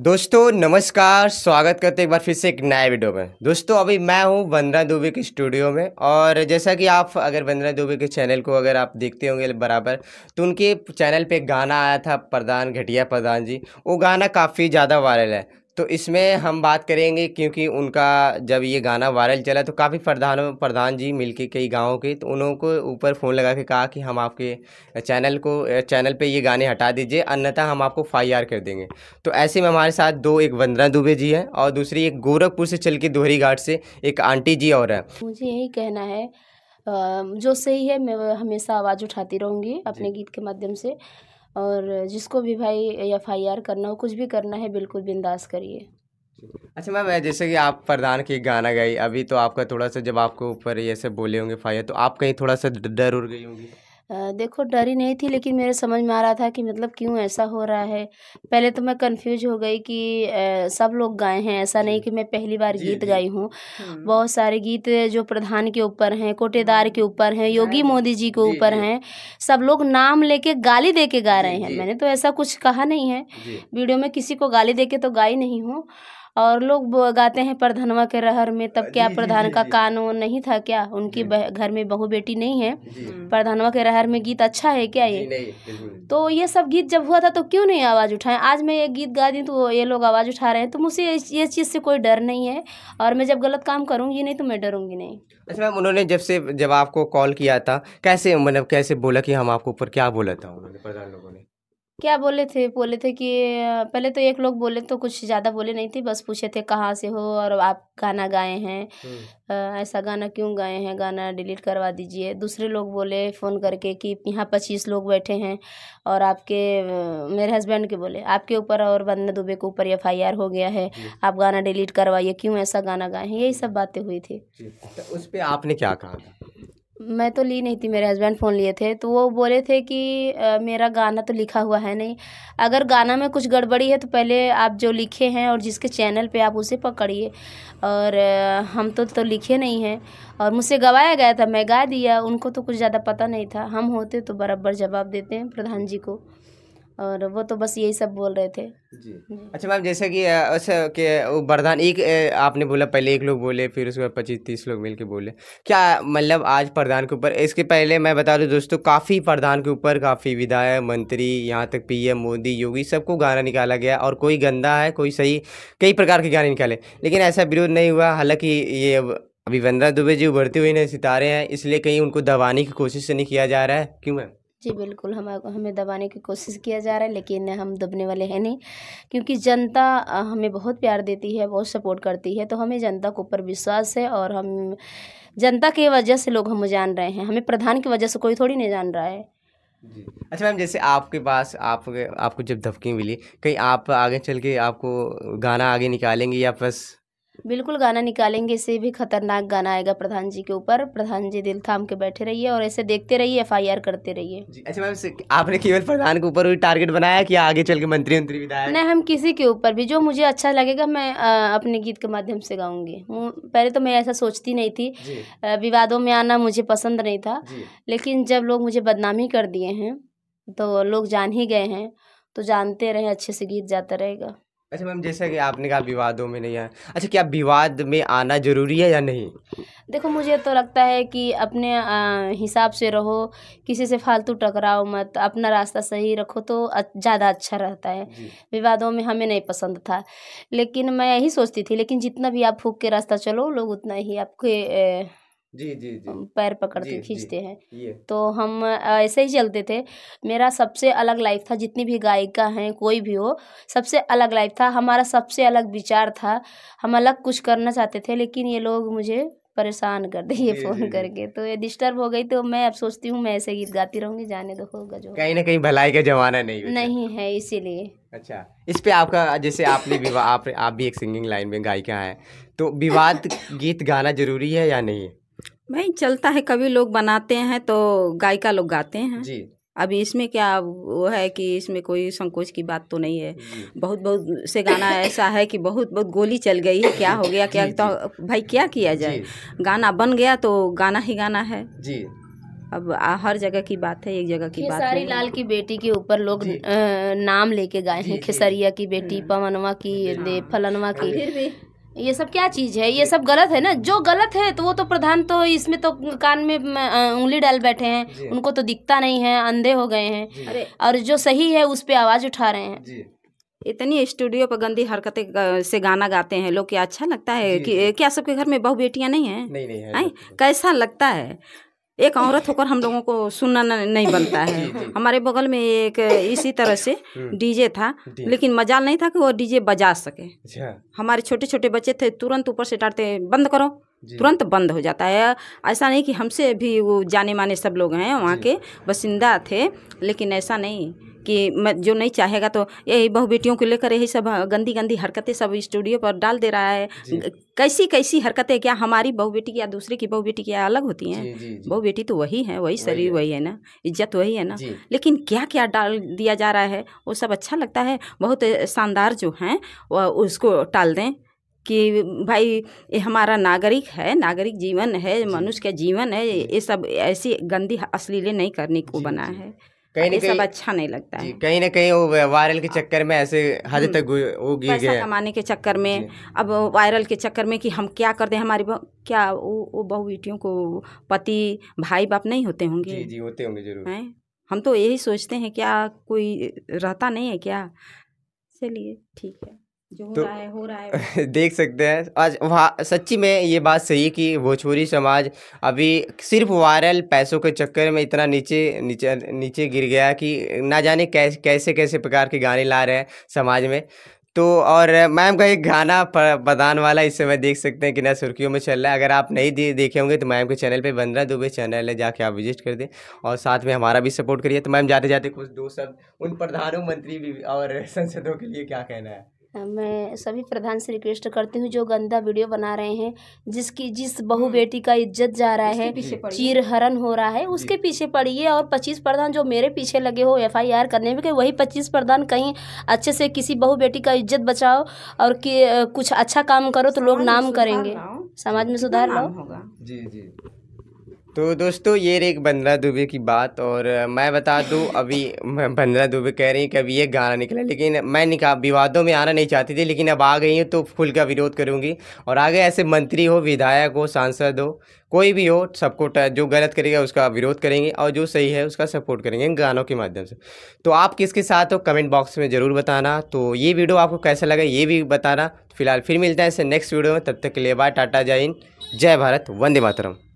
दोस्तों नमस्कार स्वागत करते हैं एक बार फिर से एक नए वीडियो में दोस्तों अभी मैं हूं वंदना दुबे के स्टूडियो में और जैसा कि आप अगर वंदना दुबे के चैनल को अगर आप देखते होंगे बराबर तो उनके चैनल पे गाना आया था प्रधान घटिया प्रधान जी वो गाना काफ़ी ज़्यादा वायरल है तो इसमें हम बात करेंगे क्योंकि उनका जब ये गाना वायरल चला तो काफ़ी प्रधान प्रधान जी मिलके कई गांवों के तो उन को ऊपर फ़ोन लगा के कहा कि हम आपके चैनल को चैनल पे ये गाने हटा दीजिए अन्यथा हम आपको फाई कर देंगे तो ऐसे में हमारे साथ दो एक वंदना दुबे जी हैं और दूसरी एक गोरखपुर से चल के दोहरी घाट से एक आंटी जी और हैं मुझे यही कहना है जो सही है मैं हमेशा आवाज़ उठाती रहूँगी अपने गीत के माध्यम से और जिसको भी भाई एफ आई आर करना हो कुछ भी करना है बिल्कुल बिंदास करिए अच्छा मैम जैसे कि आप प्रधान की गाना गाई अभी तो आपका थोड़ा सा जब आपको ऊपर ये सब बोले होंगे फायर तो आप कहीं थोड़ा सा डर उड़ गई होंगी देखो डरी नहीं थी लेकिन मेरे समझ में आ रहा था कि मतलब क्यों ऐसा हो रहा है पहले तो मैं कंफ्यूज हो गई कि सब लोग गाए हैं ऐसा नहीं कि मैं पहली बार गीत गाई हूँ हम्म। बहुत सारे गीत जो प्रधान के ऊपर हैं कोटेदार हम्म। के ऊपर हैं योगी मोदी जी के ऊपर हैं सब लोग नाम लेके गाली दे के गा रहे हैं मैंने तो ऐसा कुछ कहा नहीं है वीडियो में किसी को गाली दे के तो गाई नहीं हूँ और लोग गाते हैं प्रधनवा के रहर में तब क्या प्रधान का कान नहीं था क्या उनकी घर में बहू बेटी नहीं है प्रधानवा के रहर में गीत अच्छा है क्या ये तो ये सब गीत जब हुआ था तो क्यों नहीं आवाज़ उठाएं आज मैं ये गीत गा दी तो ये लोग आवाज़ उठा रहे हैं तो मुझसे ये चीज़ से कोई डर नहीं है और मैं जब गलत काम करूँगी नहीं तो मैं डरूंगी नहीं अच्छा मैम उन्होंने जब से जब आपको कॉल किया था कैसे मतलब कैसे बोला कि हम आपको ऊपर क्या बोला था उन्होंने प्रधान लोगों ने क्या बोले थे बोले थे कि पहले तो एक लोग बोले तो कुछ ज़्यादा बोले नहीं थे बस पूछे थे कहाँ से हो और आप गाना गाए हैं हम्म। ऐसा गाना क्यों गाए हैं गाना डिलीट करवा दीजिए दूसरे लोग बोले फ़ोन करके कि यहाँ पच्चीस लोग बैठे हैं और आपके मेरे हस्बैंड के बोले आपके ऊपर और बंदा दुबे के ऊपर एफ हो गया है आप गाना डिलीट करवाइए क्यों ऐसा गाना गाए हैं यही सब बातें हुई थी तो उस पर आपने क्या कहा मैं तो ली नहीं थी मेरे हस्बैंड फ़ोन लिए थे तो वो बोले थे कि आ, मेरा गाना तो लिखा हुआ है नहीं अगर गाना में कुछ गड़बड़ी है तो पहले आप जो लिखे हैं और जिसके चैनल पे आप उसे पकड़िए और आ, हम तो तो लिखे नहीं हैं और मुझसे गवाया गया था मैं गा दिया उनको तो कुछ ज़्यादा पता नहीं था हम होते तो बराबर जवाब देते हैं प्रधान जी को और वो तो बस यही सब बोल रहे थे जी अच्छा मैम जैसे कि अच्छा के वरदान एक आपने बोला पहले एक लोग बोले फिर उसके बाद पच्चीस तीस लोग मिल के बोले क्या मतलब आज प्रधान के ऊपर इसके पहले मैं बता दूँ दोस्तों काफ़ी प्रधान के ऊपर काफ़ी विधायक मंत्री यहाँ तक पीएम मोदी योगी सबको गाना निकाला गया और कोई गंदा है कोई सही कई प्रकार के गाने निकाले लेकिन ऐसा विरोध नहीं हुआ हालाँकि ये अभी वंदना दुबे जी उभरते हुए सितारे हैं इसलिए कहीं उनको दबाने की कोशिश से नहीं किया जा रहा है क्यों मैम जी बिल्कुल हम हमें दबाने की कोशिश किया जा रहा है लेकिन हम दबने वाले हैं नहीं क्योंकि जनता हमें बहुत प्यार देती है बहुत सपोर्ट करती है तो हमें जनता के ऊपर विश्वास है और हम जनता की वजह से लोग हमें जान रहे हैं हमें प्रधान की वजह से कोई थोड़ी नहीं जान रहा है जी अच्छा मैम जैसे आपके पास आप आपको जब धमकी मिली कहीं आप आगे चल के आपको गाना आगे निकालेंगे या बस बिल्कुल गाना निकालेंगे इससे भी खतरनाक गाना आएगा प्रधान जी के ऊपर प्रधान जी दिल थाम के बैठे रहिए और ऐसे देखते रहिए आर करते रहिए अच्छा मैम आपने केवल प्रधान के ऊपर टारगेट बनाया कि आगे चल के मंत्री मंत्री विधायक नहीं हम किसी के ऊपर भी जो मुझे अच्छा लगेगा मैं आ, अपने गीत के माध्यम से गाऊंगी पहले तो मैं ऐसा सोचती नहीं थी विवादों में आना मुझे पसंद नहीं था लेकिन जब लोग मुझे बदनामी कर दिए हैं तो लोग जान ही गए हैं तो जानते रहे अच्छे से गीत जाता रहेगा अच्छा मैम जैसा कि आपने कहा विवादों में नहीं आया अच्छा क्या विवाद में आना ज़रूरी है या नहीं देखो मुझे तो लगता है कि अपने हिसाब से रहो किसी से फालतू टकराओ मत अपना रास्ता सही रखो तो ज़्यादा अच्छा रहता है विवादों में हमें नहीं पसंद था लेकिन मैं यही सोचती थी लेकिन जितना भी आप फूक के रास्ता चलो लोग उतना ही आपके जी जी जी पैर पकड़ के खींचते हैं तो हम ऐसे ही चलते थे मेरा सबसे अलग लाइफ था जितनी भी गायिका हैं कोई भी हो सबसे अलग लाइफ था हमारा सबसे अलग विचार था हम अलग कुछ करना चाहते थे लेकिन ये लोग मुझे परेशान कर दिए फ़ोन करके तो ये डिस्टर्ब हो गई तो मैं अब सोचती हूँ मैं ऐसे गीत गाती रहूंगी जाने दो होगा जो कहीं ना कहीं भलाई का जमाना नहीं बचा नहीं है इसीलिए अच्छा इस पे आपका जैसे आपने विवाह आप आप भी एक सिंगिंग लाइन में गायिका हैं तो विवाद गीत गाना जरूरी है या नहीं है भाई चलता है कभी लोग बनाते हैं तो गायिका लोग गाते हैं जी अभी इसमें क्या वो है कि इसमें कोई संकोच की बात तो नहीं है बहुत बहुत से गाना ऐसा है कि बहुत बहुत गोली चल गई है क्या हो गया क्या तो भाई क्या किया जाए गाना बन गया तो गाना ही गाना है जी अब हर जगह की बात है एक जगह की बात है लाल की बेटी के ऊपर लोग नाम लेके गाए हैं खेसरिया की बेटी हम्म। पवनवा की फलनवा हाँ। की फिर भी ये सब क्या चीज़ है ये सब गलत है ना जो गलत है तो वो तो प्रधान तो इसमें तो कान में उंगली डाल बैठे हैं उनको तो दिखता नहीं है अंधे हो गए हैं और जो सही है उस पर आवाज़ उठा रहे हैं इतनी स्टूडियो पर गंदी हरकतें से गाना गाते हैं लोग क्या अच्छा लगता है कि क्या सबके घर में बहु बेटियां नहीं है नहीं, नहीं है, कैसा लगता है एक औरत होकर हम लोगों को सुनना नहीं बनता है हमारे बगल में एक इसी तरह से हम्म। डीजे था लेकिन मजाल नहीं था कि वो डीजे बजा सके अच्छा। हमारे छोटे छोटे बच्चे थे तुरंत ऊपर से डांटते बंद करो तुरंत बंद हो जाता है ऐसा नहीं कि हमसे भी वो जाने माने सब लोग हैं वहाँ के बसिंदा थे लेकिन ऐसा नहीं कि जो नहीं चाहेगा तो यही बहु बेटियों को लेकर यही सब गंदी गंदी हरकतें सब स्टूडियो पर डाल दे रहा है कैसी कैसी हरकतें क्या हमारी बहु बेटी या दूसरे की बहु बेटी क्या अलग होती हैं बहु बेटी तो वही है वही शरीर वही है ना इज्जत वही है ना लेकिन क्या क्या डाल दिया जा रहा है वो सब अच्छा लगता है बहुत शानदार जो हैं उसको टाल दें कि भाई ये हमारा नागरिक है नागरिक जीवन है मनुष्य का जीवन है ये सब ऐसी गंदी अश्लीले नहीं करने को बना है कहीं ना कहीं अच्छा नहीं लगता है कहीं ना कहीं वो वायरल के चक्कर में ऐसे हद हम्म। तक वो गिर गया कमाने के चक्कर में अब वायरल के चक्कर में कि हम क्या कर दें हमारी क्या वो, वो बहू बेटियों को पति भाई बाप नहीं होते होंगे जी जी होते होंगे जरूर हैं हम तो यही सोचते हैं क्या कोई रहता नहीं है क्या चलिए ठीक है जो हो तो, रहा है हो रहा है देख सकते हैं आज वहाँ सच्ची में ये बात सही कि भोजपुरी समाज अभी सिर्फ वायरल पैसों के चक्कर में इतना नीचे नीचे नीचे गिर गया कि ना जाने कैसे कैसे कैसे प्रकार के गाने ला रहे हैं समाज में तो और मैम का एक गाना बदान वाला इस समय देख सकते हैं कि ना सुर्खियों में चल रहा है अगर आप नहीं दे, देखे होंगे तो मैम के चैनल पे बन रहा दुबे चैनल है जाके आप विजिट कर दें और साथ में हमारा भी सपोर्ट करिए तो मैम जाते जाते कुछ दो शब्द उन प्रधानों मंत्री भी और सांसदों के लिए क्या कहना है मैं सभी प्रधान से रिक्वेस्ट करती हूँ जो गंदा वीडियो बना रहे हैं जिसकी जिस बहू हम्म। बेटी का इज्जत जा रहा है चीर हरन हो रहा है उसके पीछे पड़िए और पच्चीस प्रधान जो मेरे पीछे लगे हो एफआईआर करने में कि वही पच्चीस प्रधान कहीं अच्छे से किसी बहू बेटी का इज्जत बचाओ और कि कुछ अच्छा काम करो तो लोग नाम करेंगे समाज में सुधार लाओ जी जी तो दोस्तों ये रही बंद्रा दुबे की बात और मैं बता दूं अभी बंद्रा दुबे कह रही हैं कि अभी ये गाना निकला लेकिन मैं निका विवादों में आना नहीं चाहती थी लेकिन अब आ गई हूँ तो फुल का विरोध करूँगी और आगे ऐसे मंत्री हो विधायक हो सांसद हो कोई भी हो सबको जो गलत करेगा उसका विरोध करेंगे और जो सही है उसका सपोर्ट करेंगे गानों के माध्यम से तो आप किसके साथ हो कमेंट बॉक्स में ज़रूर बताना तो ये वीडियो आपको कैसा लगा ये भी बताना फिलहाल फिर मिलता है ऐसे नेक्स्ट वीडियो में तब तक के लिए बाय टाटा जय हिंद जय भारत वंदे मातरम